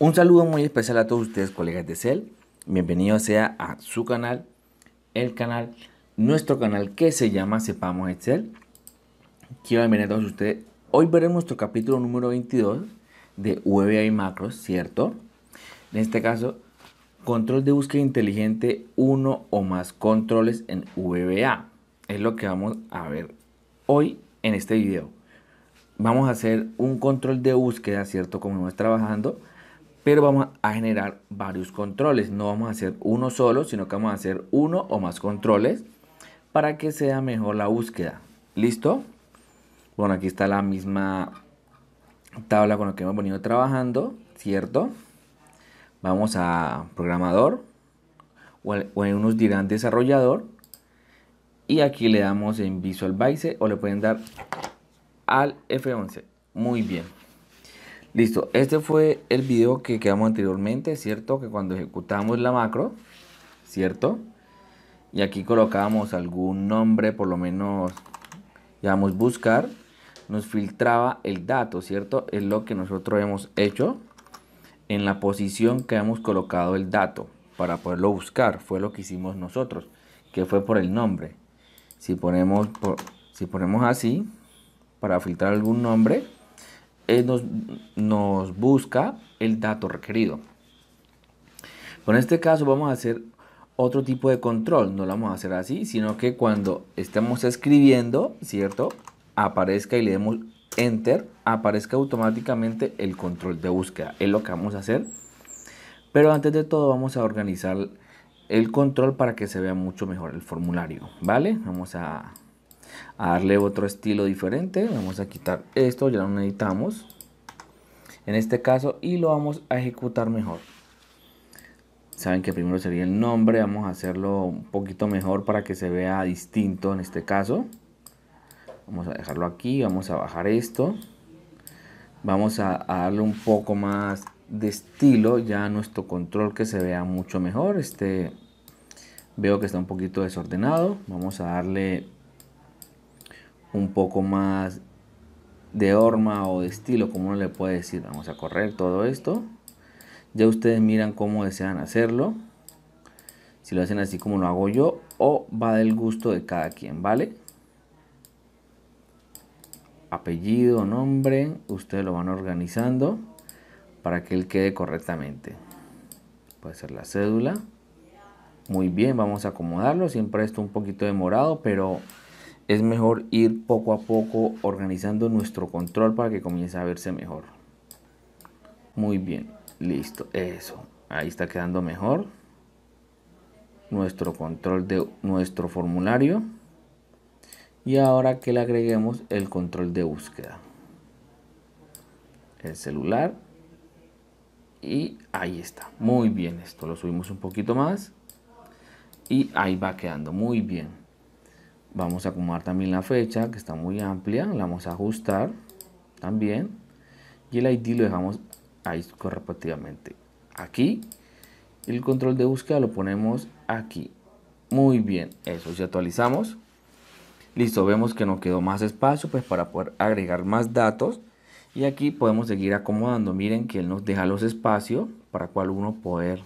Un saludo muy especial a todos ustedes, colegas de excel Bienvenidos sea a su canal, el canal, nuestro canal que se llama Sepamos Excel. Quiero bienvenir a todos ustedes. Hoy veremos nuestro capítulo número 22 de VBA y macros, ¿cierto? En este caso, control de búsqueda inteligente, uno o más controles en VBA. Es lo que vamos a ver hoy en este video. Vamos a hacer un control de búsqueda, ¿cierto? Como vamos trabajando pero vamos a generar varios controles. No vamos a hacer uno solo, sino que vamos a hacer uno o más controles para que sea mejor la búsqueda. ¿Listo? Bueno, aquí está la misma tabla con la que hemos venido trabajando, ¿cierto? Vamos a programador, o unos dirán desarrollador, y aquí le damos en Visual Basic o le pueden dar al F11. Muy bien. Listo, este fue el video que quedamos anteriormente, ¿cierto? Que cuando ejecutamos la macro, ¿cierto? Y aquí colocábamos algún nombre, por lo menos, llamamos buscar, nos filtraba el dato, ¿cierto? Es lo que nosotros hemos hecho en la posición que hemos colocado el dato para poderlo buscar, fue lo que hicimos nosotros, que fue por el nombre. Si ponemos, si ponemos así, para filtrar algún nombre, eh, nos, nos busca el dato requerido. en este caso vamos a hacer otro tipo de control, no lo vamos a hacer así, sino que cuando estemos escribiendo, ¿cierto? Aparezca y le demos Enter, aparezca automáticamente el control de búsqueda, es lo que vamos a hacer. Pero antes de todo vamos a organizar el control para que se vea mucho mejor el formulario, ¿vale? Vamos a a darle otro estilo diferente. Vamos a quitar esto, ya lo necesitamos. En este caso, y lo vamos a ejecutar mejor. Saben que primero sería el nombre, vamos a hacerlo un poquito mejor para que se vea distinto en este caso. Vamos a dejarlo aquí, vamos a bajar esto. Vamos a, darle un poco más de estilo ya nuestro control que se vea mucho mejor. Este veo que está un poquito desordenado. Vamos a darle un poco más de horma o de estilo, como uno le puede decir. Vamos a correr todo esto. Ya ustedes miran cómo desean hacerlo. Si lo hacen así como lo hago yo o va del gusto de cada quien, ¿vale? Apellido, nombre, ustedes lo van organizando para que él quede correctamente. Puede ser la cédula. Muy bien, vamos a acomodarlo. Siempre esto un poquito demorado, pero es mejor ir poco a poco organizando nuestro control para que comience a verse mejor. Muy bien, listo, eso. Ahí está quedando mejor. Nuestro control de nuestro formulario. Y ahora que le agreguemos el control de búsqueda. El celular. Y ahí está. Muy bien, esto lo subimos un poquito más. Y ahí va quedando. Muy bien. Vamos a acomodar también la fecha, que está muy amplia. La vamos a ajustar también. Y el ID lo dejamos ahí correspondientemente Aquí. El control de búsqueda lo ponemos aquí. Muy bien. Eso, si actualizamos. Listo, vemos que nos quedó más espacio pues para poder agregar más datos. Y aquí podemos seguir acomodando. Miren que él nos deja los espacios para cual uno poder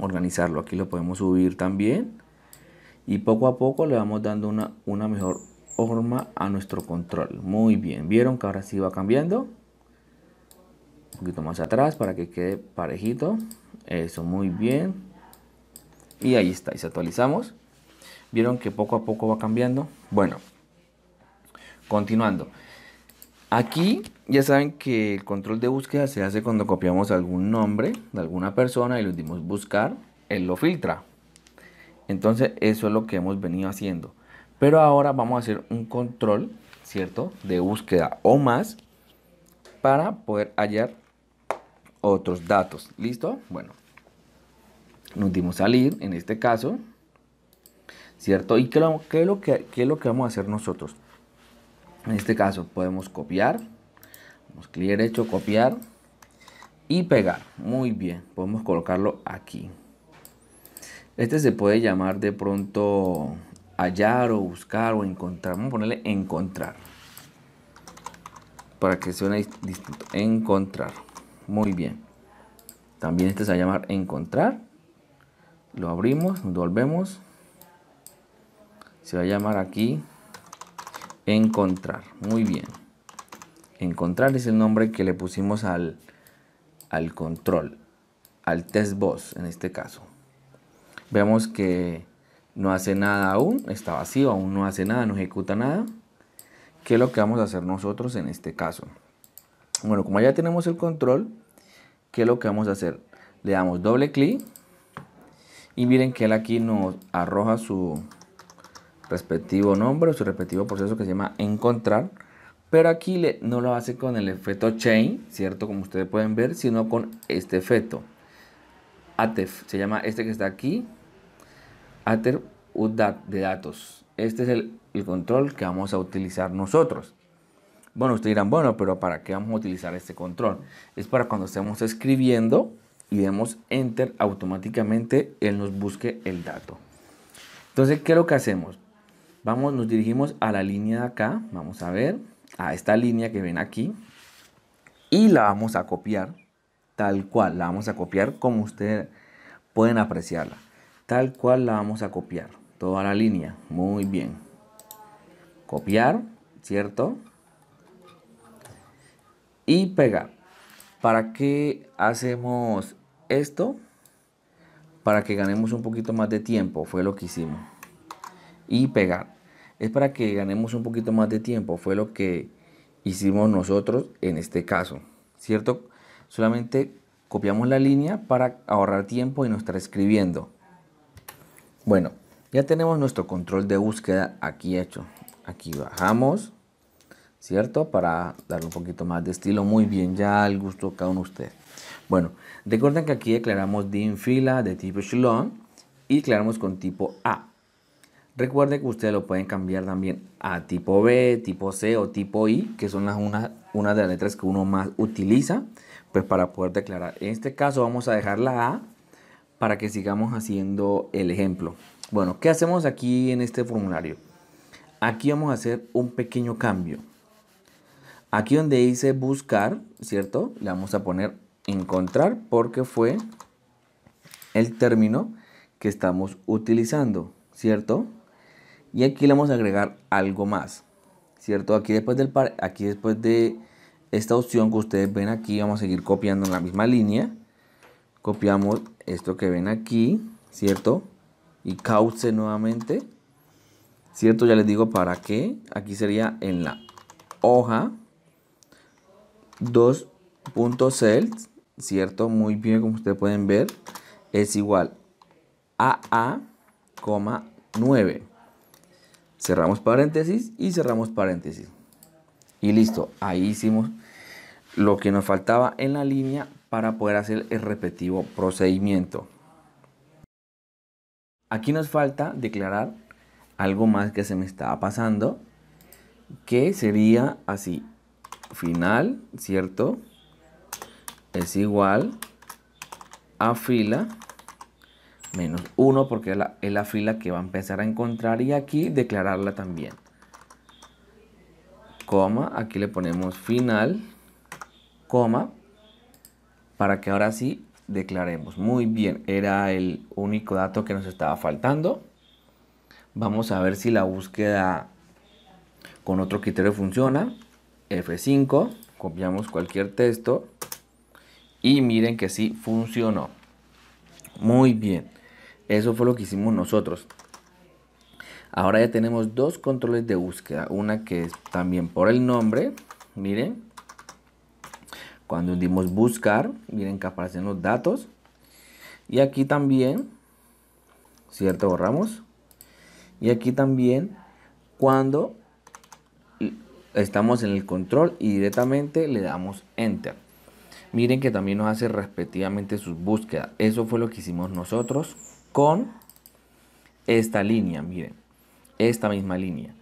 organizarlo. Aquí lo podemos subir también y poco a poco le vamos dando una, mejor forma a nuestro control. Muy bien, vieron que ahora sí va cambiando. Un poquito más atrás para que quede parejito. Eso, muy bien. Y ahí está, y se actualizamos. Vieron que poco a poco va cambiando. Bueno, continuando. Aquí ya saben que el control de búsqueda se hace cuando copiamos algún nombre de alguna persona y le dimos buscar. Él lo filtra, entonces eso es lo que hemos venido haciendo. Pero ahora vamos a hacer un control, ¿cierto? De búsqueda o más para poder hallar otros datos. ¿Listo? Bueno, nos dimos salir en este caso, ¿cierto? ¿Y qué, es lo que, es lo que vamos a hacer nosotros? En este caso podemos copiar, vamos clic derecho, copiar y pegar. Muy bien, podemos colocarlo aquí. Este se puede llamar de pronto hallar o buscar o encontrar. Vamos a ponerle encontrar. Para que suene distinto. Encontrar. Muy bien. También este se va a llamar encontrar. Lo abrimos, lo volvemos. Se va a llamar aquí encontrar. Muy bien. Encontrar es el nombre que le pusimos al, al control, al test boss en este caso. Vemos que no hace nada aún, está vacío, aún no hace nada, no ejecuta nada. ¿Qué es lo que vamos a hacer nosotros en este caso? Bueno, como ya tenemos el control, ¿qué es lo que vamos a hacer? Le damos doble clic y miren que él aquí nos arroja su respectivo nombre su respectivo proceso que se llama encontrar. Pero aquí no lo hace con el efecto chain, ¿cierto? Como ustedes pueden ver, sino con este efecto. Atef, se llama este que está aquí, Ater UDAT de datos. Este es el, control que vamos a utilizar nosotros. Bueno, ustedes dirán, bueno, pero ¿para qué vamos a utilizar este control? Es para cuando estemos escribiendo y demos enter, automáticamente él nos busque el dato. Entonces, ¿qué es lo que hacemos? Vamos, nos dirigimos a la línea de acá, vamos a ver, a esta línea que ven aquí, y la vamos a copiar tal cual, la vamos a copiar como ustedes pueden apreciarla. Tal cual la vamos a copiar, toda la línea, muy bien. Copiar, ¿cierto? Y pegar. ¿Para qué hacemos esto? Para que ganemos un poquito más de tiempo, fue lo que hicimos. Y pegar. Es para que ganemos un poquito más de tiempo, fue lo que hicimos nosotros en este caso, ¿cierto? Solamente copiamos la línea para ahorrar tiempo y no estar escribiendo. Bueno, ya tenemos nuestro control de búsqueda aquí hecho. Aquí bajamos, ¿cierto? Para darle un poquito más de estilo. Muy bien, ya al gusto cada uno de ustedes. Bueno, recuerden que aquí declaramos DIN fila de tipo echelon y declaramos con tipo A. Recuerden que ustedes lo pueden cambiar también a tipo B, tipo C o tipo I, que son las una de las letras que uno más utiliza pues para poder declarar. En este caso vamos a dejar la A para que sigamos haciendo el ejemplo. Bueno, ¿qué hacemos aquí en este formulario? Aquí vamos a hacer un pequeño cambio. Aquí donde dice buscar, ¿cierto? Le vamos a poner encontrar porque fue el término que estamos utilizando, ¿cierto? Y aquí le vamos a agregar algo más, ¿cierto? Aquí después del par, aquí después de esta opción que ustedes ven aquí, vamos a seguir copiando en la misma línea. Copiamos esto que ven aquí, ¿cierto? Y cauce nuevamente. ¿Cierto? Ya les digo para qué. Aquí sería en la hoja 2.cells, ¿cierto? Muy bien, como ustedes pueden ver, es igual a A, 9. Cerramos paréntesis y cerramos paréntesis. Y listo, ahí hicimos lo que nos faltaba en la línea para poder hacer el repetitivo procedimiento. Aquí nos falta declarar algo más que se me estaba pasando, que sería así, final, ¿cierto? Es igual a fila menos 1 porque es la fila que va a empezar a encontrar y aquí declararla también coma, aquí le ponemos final, coma, para que ahora sí declaremos. Muy bien, era el único dato que nos estaba faltando. Vamos a ver si la búsqueda con otro criterio funciona. F5, copiamos cualquier texto y miren que sí funcionó. Muy bien, eso fue lo que hicimos nosotros. Ahora ya tenemos dos controles de búsqueda. Una que es también por el nombre. Miren. Cuando dimos buscar, miren que aparecen los datos. Y aquí también, ¿cierto? Borramos. Y aquí también cuando estamos en el control y directamente le damos enter. Miren que también nos hace respectivamente sus búsquedas. Eso fue lo que hicimos nosotros con esta línea, miren esta misma línea.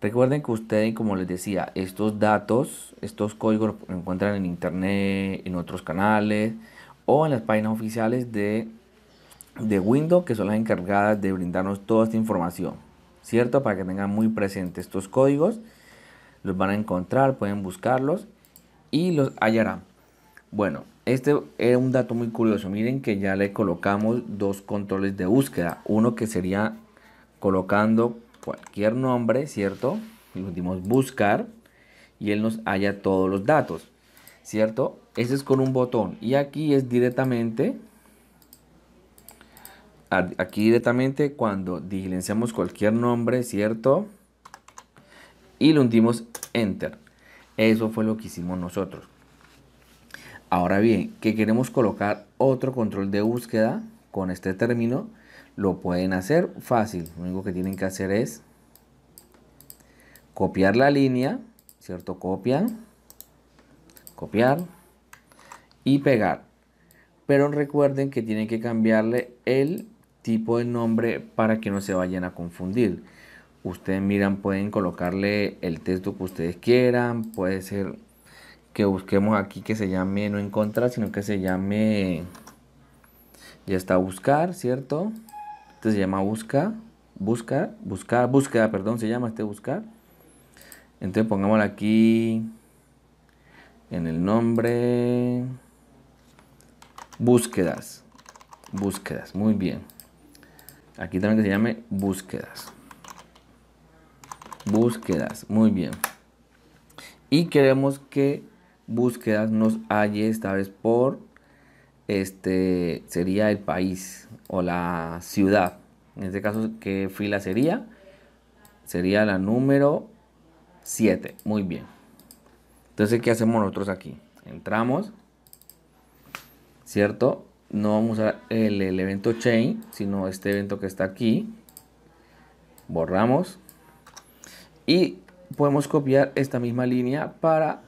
Recuerden que ustedes, como les decía, estos datos, estos códigos los encuentran en internet, en otros canales o en las páginas oficiales de, de Windows, que son las encargadas de brindarnos toda esta información, ¿cierto? Para que tengan muy presente estos códigos, los van a encontrar, pueden buscarlos y los hallarán. Bueno, este es un dato muy curioso. Miren que ya le colocamos dos controles de búsqueda. Uno que sería colocando cualquier nombre, ¿cierto? Y Le dimos buscar y él nos halla todos los datos, ¿cierto? Ese es con un botón y aquí es directamente, aquí directamente cuando diligenciamos cualquier nombre, ¿cierto? Y le dimos Enter. Eso fue lo que hicimos nosotros. Ahora bien, que queremos colocar otro control de búsqueda con este término, lo pueden hacer fácil. Lo único que tienen que hacer es copiar la línea, ¿cierto? Copian, copiar y pegar. Pero recuerden que tienen que cambiarle el tipo de nombre para que no se vayan a confundir. Ustedes miran, pueden colocarle el texto que ustedes quieran. Puede ser que busquemos aquí que se llame no encontrar, sino que se llame ya está buscar, ¿cierto? Este se llama busca, buscar, buscar, búsqueda, perdón, se llama este buscar. Entonces pongámoslo aquí en el nombre búsquedas, búsquedas, muy bien. Aquí también que se llame búsquedas. Búsquedas, muy bien. Y queremos que búsquedas nos halle esta vez por este, sería el país o la ciudad. En este caso, que fila sería? Sería la número 7. Muy bien. Entonces, ¿qué hacemos nosotros aquí? Entramos, ¿cierto? No vamos a el, evento chain, sino este evento que está aquí. Borramos. Y podemos copiar esta misma línea para...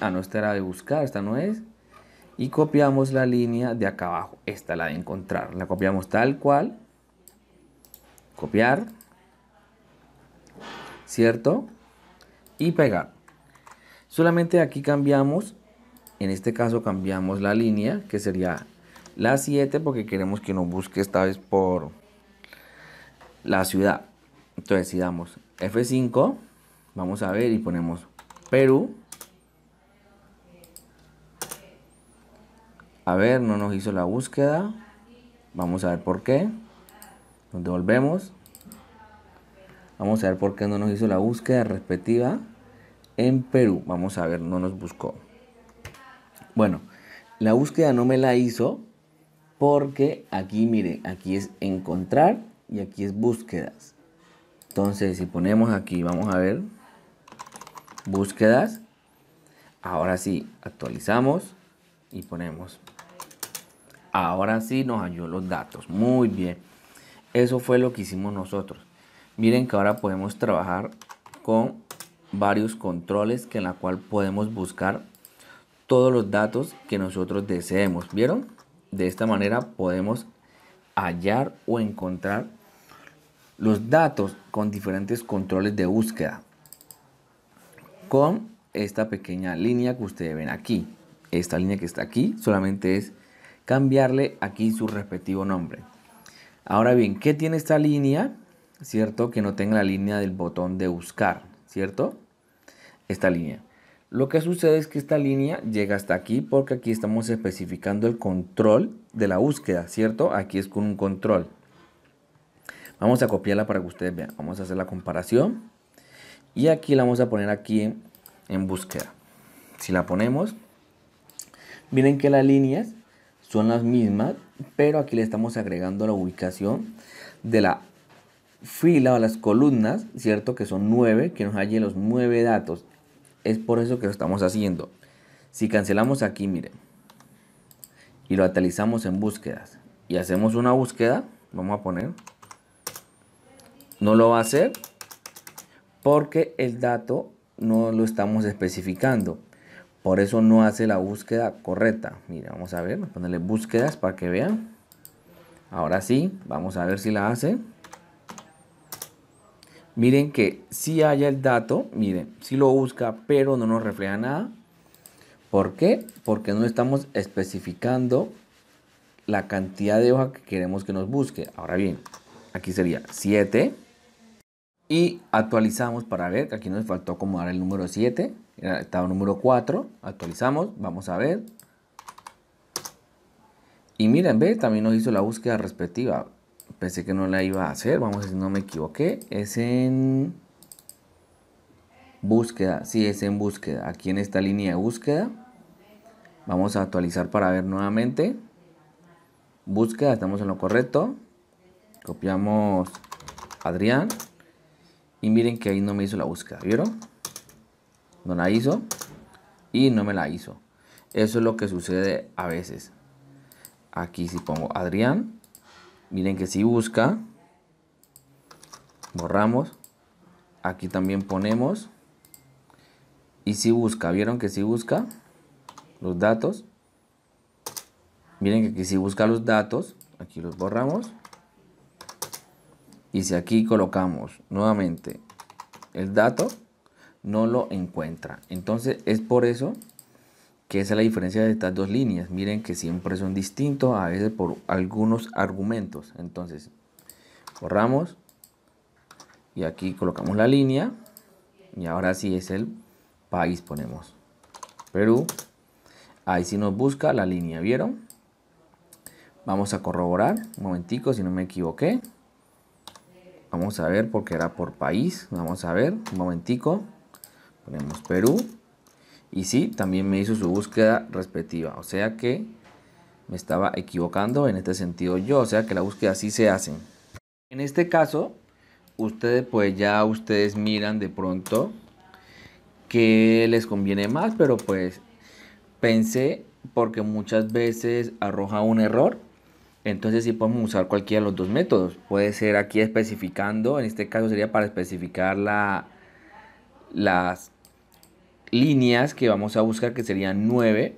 Ah, no, esta era de buscar, esta no es y copiamos la línea de acá abajo. Esta la de encontrar. La copiamos tal cual. Copiar. ¿Cierto? Y pegar. Solamente aquí cambiamos. En este caso cambiamos la línea que sería la 7 porque queremos que nos busque esta vez por la ciudad. Entonces si damos F5, vamos a ver y ponemos Perú. A ver, no nos hizo la búsqueda. Vamos a ver por qué. Nos devolvemos. Vamos a ver por qué no nos hizo la búsqueda respectiva en Perú. Vamos a ver, no nos buscó. Bueno, la búsqueda no me la hizo porque aquí, miren, aquí es encontrar y aquí es búsquedas. Entonces, si ponemos aquí, vamos a ver, búsquedas. Ahora sí, actualizamos y ponemos Ahora sí nos halló los datos. Muy bien. Eso fue lo que hicimos nosotros. Miren que ahora podemos trabajar con varios controles que en la cual podemos buscar todos los datos que nosotros deseemos. ¿Vieron? De esta manera podemos hallar o encontrar los datos con diferentes controles de búsqueda. Con esta pequeña línea que ustedes ven aquí. Esta línea que está aquí solamente es cambiarle aquí su respectivo nombre. Ahora bien, ¿qué tiene esta línea? ¿Cierto? Que no tenga la línea del botón de buscar, ¿cierto? Esta línea. Lo que sucede es que esta línea llega hasta aquí porque aquí estamos especificando el control de la búsqueda, ¿cierto? Aquí es con un control. Vamos a copiarla para que ustedes vean. Vamos a hacer la comparación. Y aquí la vamos a poner aquí en, búsqueda. Si la ponemos, miren que las líneas son las mismas, pero aquí le estamos agregando la ubicación de la fila o las columnas, ¿cierto? Que son nueve, que nos halle los nueve datos. Es por eso que lo estamos haciendo. Si cancelamos aquí, miren, y lo actualizamos en búsquedas, y hacemos una búsqueda, vamos a poner, no lo va a hacer porque el dato no lo estamos especificando. Por eso no hace la búsqueda correcta. Mira, vamos a ver, a ponerle búsquedas para que vean. Ahora sí, vamos a ver si la hace. Miren que si sí haya el dato, miren, si sí lo busca, pero no nos refleja nada. ¿Por qué? Porque no estamos especificando la cantidad de hoja que queremos que nos busque. Ahora bien, aquí sería 7 y actualizamos para ver aquí nos faltó acomodar el número 7 estado número 4, actualizamos, vamos a ver. Y miren, ve, también nos hizo la búsqueda respectiva. Pensé que no la iba a hacer, vamos a ver si no me equivoqué. Es en búsqueda, sí, es en búsqueda. Aquí en esta línea de búsqueda. Vamos a actualizar para ver nuevamente. Búsqueda, estamos en lo correcto. Copiamos Adrián. Y miren que ahí no me hizo la búsqueda, ¿vieron? no la hizo y no me la hizo. Eso es lo que sucede a veces. Aquí si pongo Adrián, miren que si busca, borramos, aquí también ponemos y si busca, vieron que si busca los datos, miren que si busca los datos, aquí los borramos y si aquí colocamos nuevamente el dato, no lo encuentra. Entonces es por eso que esa es la diferencia de estas dos líneas. Miren que siempre son distintos, a veces por algunos argumentos. Entonces, borramos y aquí colocamos la línea y ahora sí es el país, ponemos Perú. Ahí sí nos busca la línea, ¿vieron? Vamos a corroborar, un momentico si no me equivoqué. Vamos a ver porque era por país, vamos a ver, un momentico. Ponemos Perú. Y sí, también me hizo su búsqueda respectiva. O sea que me estaba equivocando en este sentido yo. O sea que la búsqueda sí se hace En este caso, ustedes pues ya ustedes miran de pronto que les conviene más. Pero pues pensé porque muchas veces arroja un error. Entonces sí podemos usar cualquiera de los dos métodos. Puede ser aquí especificando. En este caso sería para especificar la las líneas que vamos a buscar, que serían 9.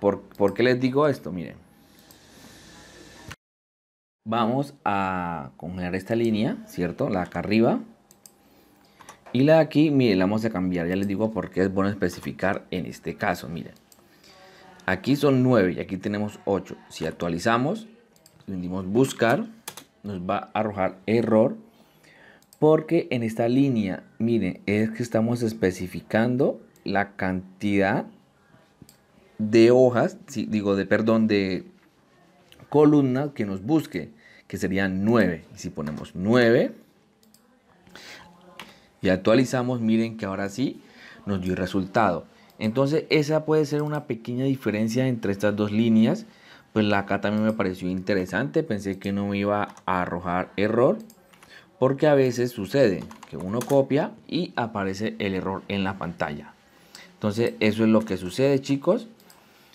¿Por, qué les digo esto? Miren. Vamos a congelar esta línea, ¿cierto? La acá arriba. Y la de aquí, miren, la vamos a cambiar. Ya les digo por qué es bueno especificar en este caso, miren. Aquí son 9 y aquí tenemos 8. Si actualizamos, le buscar, nos va a arrojar error porque en esta línea, miren, es que estamos especificando la cantidad de hojas, digo, de perdón, de columnas que nos busque, que serían 9. Y si ponemos 9 y actualizamos, miren que ahora sí nos dio resultado. Entonces, esa puede ser una pequeña diferencia entre estas dos líneas. Pues la acá también me pareció interesante, pensé que no me iba a arrojar error porque a veces sucede que uno copia y aparece el error en la pantalla. Entonces eso es lo que sucede chicos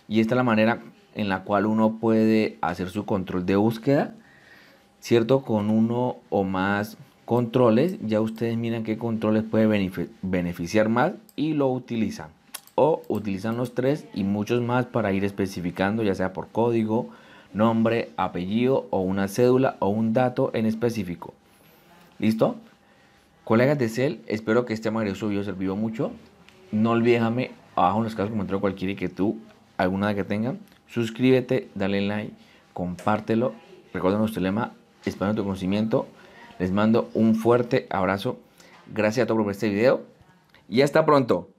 y esta es la manera en la cual uno puede hacer su control de búsqueda, ¿cierto? Con uno o más controles, ya ustedes miran qué controles puede beneficiar más y lo utilizan. O utilizan los tres y muchos más para ir especificando, ya sea por código, nombre, apellido o una cédula o un dato en específico. ¿Listo? Colegas de Cell, espero que este maravilloso video sirvió mucho. No olvídame abajo en los casos entró cualquier que tú, alguna que tengan. Suscríbete, dale like, compártelo. Recuerda nuestro lema, expande tu conocimiento. Les mando un fuerte abrazo. Gracias a todos por ver este video. Y hasta pronto.